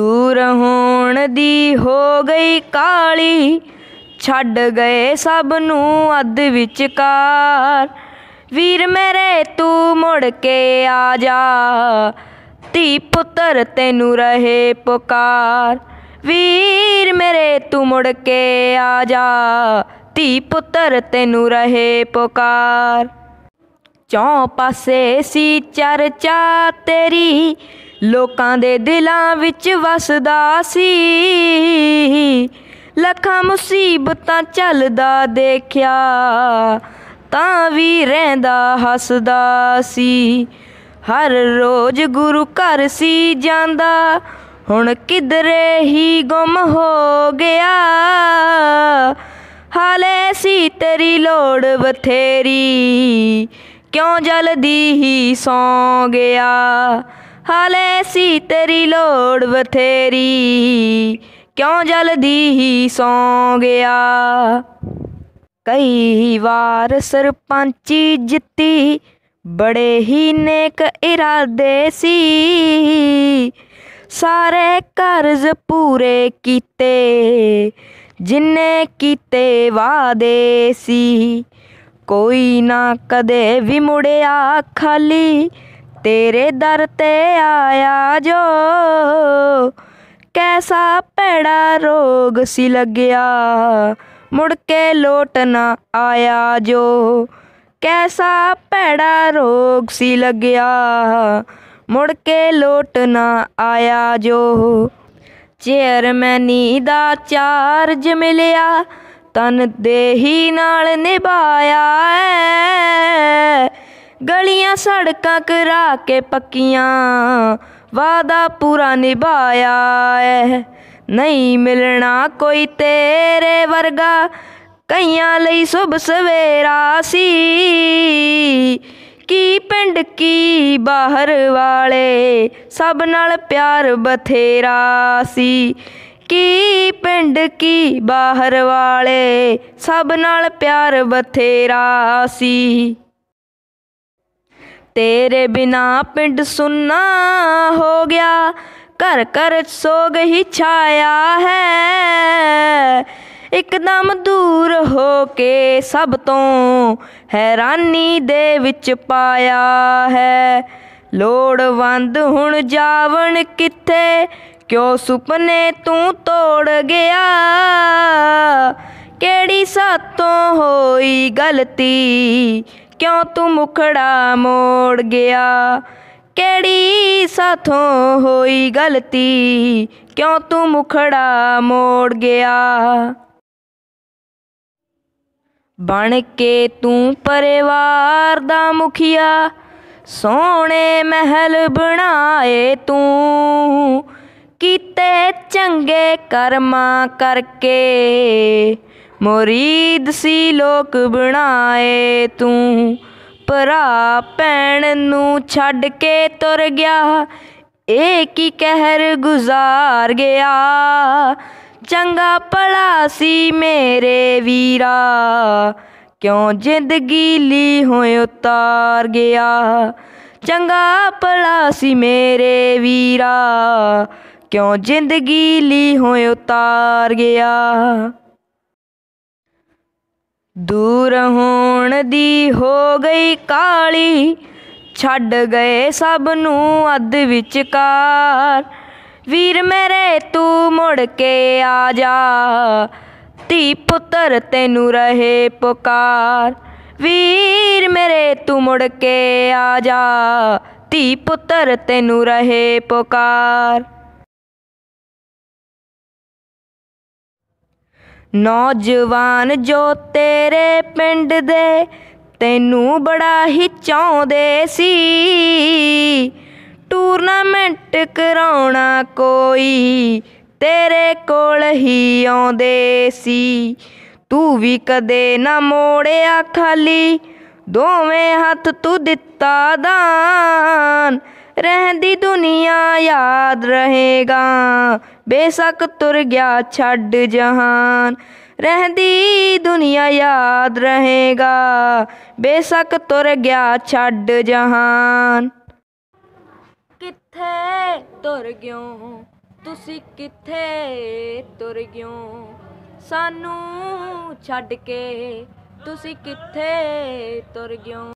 ਦੂਰ ਹੋਣ ਦੀ ਹੋ ਗਈ ਕਾਲੀ ਛੱਡ ਗਏ ਸਭ ਨੂੰ ਅੱਧ ਵਿਚਕਾਰ ਵੀਰ ਮੇਰੇ ਤੂੰ ਮੁੜ ਕੇ ਆ ਜਾ ਧੀ ਪੁੱਤਰ ਤੈਨੂੰ ਰਹੇ ਪੁਕਾਰ ਵੀਰ ਮੇਰੇ ਤੂੰ ਮੁੜ ਕੇ ਆ ਜਾ ਧੀ ਪੁੱਤਰ ਤੈਨੂੰ ਰਹੇ ਪੁਕਾਰ ਚੌਂ ਪਾਸੇ ਸੀ ਚਰਚਾ ਤੇਰੀ ਲੋਕਾਂ ਦੇ ਦਿਲਾਂ ਵਿੱਚ ਵਸਦਾ ਸੀ ਲੱਖਾਂ ਮੁਸੀਬਤਾਂ ਚੱਲਦਾ ਦੇਖਿਆ ਤਾਂ ਵੀ ਰਹਿੰਦਾ ਹੱਸਦਾ ਸੀ ਹਰ ਰੋਜ਼ ਗੁਰੂ ਘਰ ਸੀ ਜਾਂਦਾ ਹੁਣ ਕਿਧਰੇ ਹੀ ਗੁੰਮ ਹੋ ਗਿਆ ਹਾਲੇ ਸੀ ਤੇਰੀ ਲੋੜ ਬਥੇਰੀ ਕਿਉਂ ਜਲਦੀ ਹੀ ਸੌ ਗਿਆ ਹਾਲੇ ਸੀ ਤੇਰੀ ਲੋੜ ਬਥੇਰੀ ਕਿਉਂ ਜਲਦੀ ਹੀ ਸੌ ਗਿਆ ਕਈ ਵਾਰ ਸਰਪੰਚੀ ਜਿੱਤੀ ਬੜੇ ਹੀ ਨੇਕ ਇਰਾਦੇ ਸੀ ਸਾਰੇ ਕਰਜ਼ ਪੂਰੇ ਕੀਤੇ ਜਿੰਨੇ ਕੀਤੇ ਵਾਦੇ ਸੀ ਕੋਈ ਨਾ ਕਦੇ ਵੀ ਮੁੜਿਆ ਖਾਲੀ ਤੇਰੇ ਦਰ ਤੇ ਆਇਆ ਜੋ ਕੈਸਾ ਭੈੜਾ ਰੋਗ ਸੀ ਲੱਗਿਆ ਮੁੜ ਕੇ ਲੋਟ ਨਾ ਆਇਆ ਜੋ ਕੈਸਾ ਭੈੜਾ ਰੋਗ ਸੀ ਲੱਗਿਆ ਮੁੜ ਕੇ ਲੋਟ ਨਾ ਆਇਆ ਜੋ ਚੇਅਰਮੈਨੀ ਦਾ ਚਾਰਜ ਮਿਲਿਆ ਤਨ ਦੇਹੀ ਨਾਲ ਨਿਭਾਇਆ ਐ ਗਲੀਆਂ ਸੜਕਾਂ ਕਰਾ ਕੇ ਪੱਕੀਆਂ ਵਾਦਾ ਪੂਰਾ ਨਿਭਾਇਆ ਐ ਨਹੀਂ ਮਿਲਣਾ ਕੋਈ ਤੇਰੇ ਵਰਗਾ ਕਈਆਂ ਲਈ ਸੁਬ ਸਵੇਰਾ ਸੀ ਕੀ ਪਿੰਡ ਕੀ ਬਾਹਰ ਵਾਲੇ ਸਭ ਨਾਲ ਪਿਆਰ ਬਥੇਰਾ ਸੀ ਕੀ ਪਿੰਡ ਕੀ ਬਾਹਰ ਵਾਲੇ ਸਭ ਨਾਲ ਪਿਆਰ ਬਥੇਰਾ ਸੀ ਤੇਰੇ ਬਿਨਾ ਪਿੰਡ ਸੁੰਨਾ ਹੋ ਗਿਆ ਘਰ ਘਰ ਸੋਗ ਹੀ ਛਾਇਆ ਹੈ ਇਕਦਮ ਦੂਰ ਹੋ ਕੇ ਸਭ ਤੋਂ ਹੈਰਾਨੀ ਦੇ ਵਿੱਚ ਪਾਇਆ ਹੈ ਲੋੜਵੰਦ ਹੁਣ ਜਾਵਣ ਕਿੱਥੇ ਕਿਉਂ ਸੁਪਨੇ ਤੂੰ ਤੋੜ ਗਿਆ ਕਿਹੜੀ ਸਾਤੋਂ ਹੋਈ ਗਲਤੀ ਕਿਉਂ ਤੂੰ ਮੁਖੜਾ ਮੋੜ ਗਿਆ ਕਿਹੜੀ ਸਾਥੋਂ ਹੋਈ ਗਲਤੀ ਕਿਉਂ ਤੂੰ ਮੁਖੜਾ ਮੋੜ ਗਿਆ ਬਣ ਕੇ ਤੂੰ ਪਰਿਵਾਰ ਦਾ ਮੁਖੀਆ ਸੋਹਣੇ ਮਹਿਲ ਬਣਾਏ ਤੂੰ ਕੀਤੇ ਚੰਗੇ ਕਰਮਾਂ ਕਰਕੇ ਮੁਰੀਦ ਸੀ ਲੋਕ ਬਣਾਏ ਤੂੰ ਭਰਾ ਪੈਣ ਨੂੰ ਛੱਡ ਕੇ ਤੁਰ ਗਿਆ ਏ ਕੀ ਕਹਿਰ ਗੁਜ਼ਾਰ ਗਿਆ ਚੰਗਾ ਪੜਾ ਸੀ ਮੇਰੇ ਵੀਰਾ ਕਿਉਂ ਜ਼ਿੰਦਗੀ ਲੀ ਹੋਇ ਉਤਾਰ ਗਿਆ ਚੰਗਾ ਪੜਾ ਸੀ ਮੇਰੇ ਵੀਰਾ ਕਿਉਂ ਜ਼ਿੰਦਗੀ ਲੀ ਹੋਇ ਉਤਾਰ ਗਿਆ ਦੂਰ ਹੋਣ ਦੀ ਹੋ ਗਈ ਕਾਲੀ ਛੱਡ ਗਏ ਸਭ ਨੂੰ ਅੱਧ ਵਿਚਕਾਰ ਵੀਰ ਮੇਰੇ ਤੂੰ ਮੁੜ ਕੇ ਆ ਜਾ ਧੀ ਪੁੱਤਰ ਤੈਨੂੰ ਰਹੇ ਪੁਕਾਰ ਵੀਰ ਮੇਰੇ ਤੂੰ ਮੁੜ ਕੇ ਆ ਜਾ ਧੀ ਪੁੱਤਰ ਤੈਨੂੰ ਰਹੇ ਪੁਕਾਰ ਨੌਜਵਾਨ ਜੋ ਤੇਰੇ ਪਿੰਡ ਦੇ ਤੈਨੂੰ ਬੜਾ ਹੀ ਚਾਹੁੰਦੇ ਸੀ ਟੂਰਨਾਮੈਂਟ ਕਰਾਉਣਾ ਕੋਈ ਤੇਰੇ ਕੋਲ ਹੀ ਆਉਂਦੇ ਸੀ ਤੂੰ ਵੀ ਕਦੇ ਨਾ ਮੋੜਿਆ ਖਾਲੀ ਦੋਵੇਂ ਹੱਥ ਤੂੰ ਦਿੱਤਾ ਦਾਨ ਰਹਿੰਦੀ ਦੁਨੀਆ ਯਾਦ ਰਹੇਗਾ ਬੇਸ਼ੱਕ ਤੁਰ ਗਿਆ ਛੱਡ ਜਹਾਨ ਰਹਿੰਦੀ ਦੁਨੀਆ ਯਾਦ ਰਹੇਗਾ ਬੇਸ਼ੱਕ ਤੁਰ ਗਿਆ ਛੱਡ ਜਹਾਨ ਕਿੱਥੇ ਤੁਰ ਗਿਓ ਤੁਸੀਂ ਕਿੱਥੇ ਤੁਰ ਗਿਓ ਸਾਨੂੰ ਛੱਡ ਕੇ ਤੁਸੀਂ ਕਿੱਥੇ ਤੁਰ ਗਿਓ